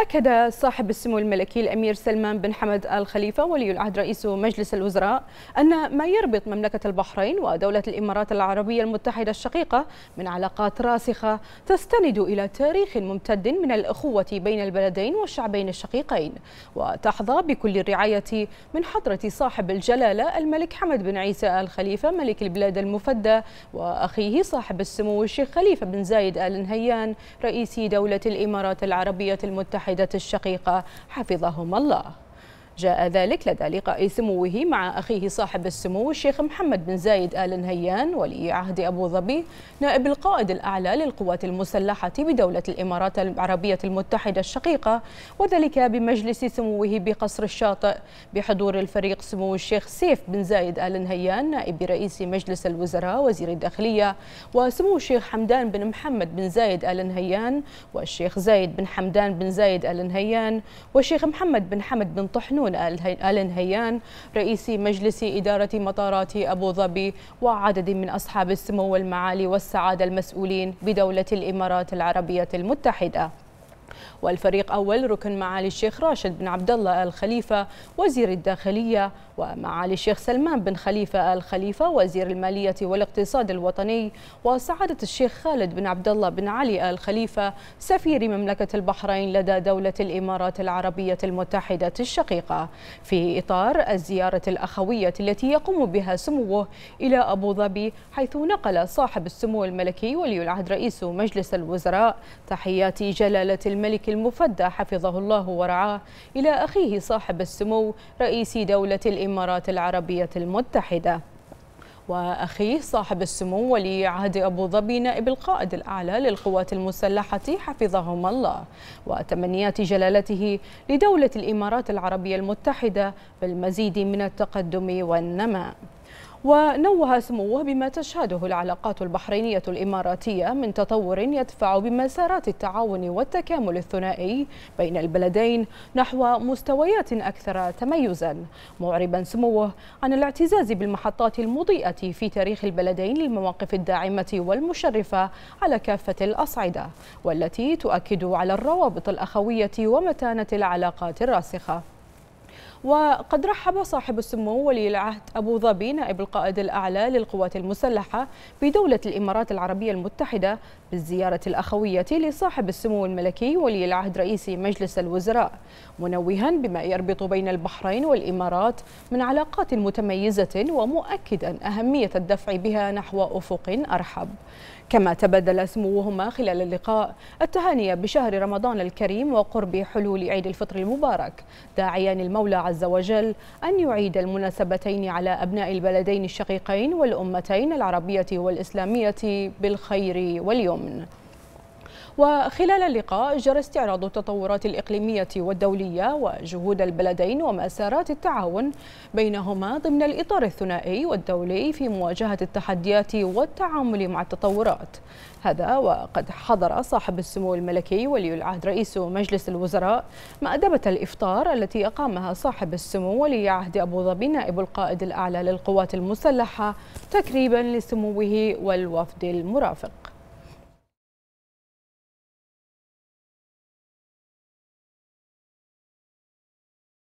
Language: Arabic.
أكد صاحب السمو الملكي الأمير سلمان بن حمد آل خليفة ولي العهد رئيس مجلس الوزراء أن ما يربط مملكة البحرين ودولة الإمارات العربية المتحدة الشقيقة من علاقات راسخة تستند إلى تاريخ ممتد من الأخوة بين البلدين والشعبين الشقيقين وتحظى بكل الرعاية من حضرة صاحب الجلالة الملك حمد بن عيسى آل خليفة ملك البلاد المفدى وأخيه صاحب السمو الشيخ خليفة بن زايد آل نهيان رئيس دولة الإمارات العربية المتحدة المتحدة الشقيقة حفظهم الله جاء ذلك لدى لقاء سموه مع أخيه صاحب السمو الشيخ محمد بن زايد آل نهيان ولي عهد أبو ظبي نائب القائد الأعلى للقوات المسلحة بدولة الإمارات العربية المتحدة الشقيقة وذلك بمجلس سموه بقصر الشاطئ بحضور الفريق سمو الشيخ سيف بن زايد آل نهيان نائب رئيس مجلس الوزراء وزير الداخلية وسمو الشيخ حمدان بن محمد بن زايد آل نهيان والشيخ زايد بن حمدان بن زايد آل نهيان والشيخ محمد بن حمد بن طحنون القانون آل هيان رئيس مجلس إدارة مطارات أبو ظبي وعدد من أصحاب السمو والمعالي والسعادة المسؤولين بدولة الإمارات العربية المتحدة والفريق أول ركن معالي الشيخ راشد بن عبد الله الخليفة وزير الداخلية ومعالي الشيخ سلمان بن خليفة الخليفة وزير المالية والاقتصاد الوطني وسعادة الشيخ خالد بن عبد الله بن علي الخليفة سفير مملكة البحرين لدى دولة الإمارات العربية المتحدة الشقيقة في إطار الزيارة الأخوية التي يقوم بها سموه إلى أبو ظبي حيث نقل صاحب السمو الملكي ولي العهد رئيس مجلس الوزراء تحيات جلالة الملك المفدى حفظه الله ورعاه إلى أخيه صاحب السمو رئيس دولة الإمارات العربية المتحدة وأخيه صاحب السمو ولي عهد أبو ظبي نائب القائد الأعلى للقوات المسلحة حفظهم الله وتمنيات جلالته لدولة الإمارات العربية المتحدة بالمزيد من التقدم والنماء ونوه سموه بما تشهده العلاقات البحرينية الإماراتية من تطور يدفع بمسارات التعاون والتكامل الثنائي بين البلدين نحو مستويات أكثر تميزا معربا سموه عن الاعتزاز بالمحطات المضيئة في تاريخ البلدين للمواقف الداعمة والمشرفة على كافة الأصعدة والتي تؤكد على الروابط الأخوية ومتانة العلاقات الراسخة وقد رحب صاحب السمو ولي العهد أبو ظبي نائب القائد الأعلى للقوات المسلحة بدولة الإمارات العربية المتحدة بالزيارة الأخوية لصاحب السمو الملكي ولي العهد رئيس مجلس الوزراء منوها بما يربط بين البحرين والإمارات من علاقات متميزة ومؤكدا أهمية الدفع بها نحو أفق أرحب كما تبادل سموهما خلال اللقاء التهاني بشهر رمضان الكريم وقرب حلول عيد الفطر المبارك داعيان المولى المولى عز وجل أن يعيد المناسبتين على أبناء البلدين الشقيقين والأمتين العربية والإسلامية بالخير واليمن وخلال اللقاء جرى استعراض التطورات الإقليمية والدولية وجهود البلدين ومسارات التعاون بينهما ضمن الإطار الثنائي والدولي في مواجهة التحديات والتعامل مع التطورات هذا وقد حضر صاحب السمو الملكي ولي العهد رئيس مجلس الوزراء مأدبة الإفطار التي أقامها صاحب السمو ولي عهد أبو ظبي نائب القائد الأعلى للقوات المسلحة تكريبا لسموه والوفد المرافق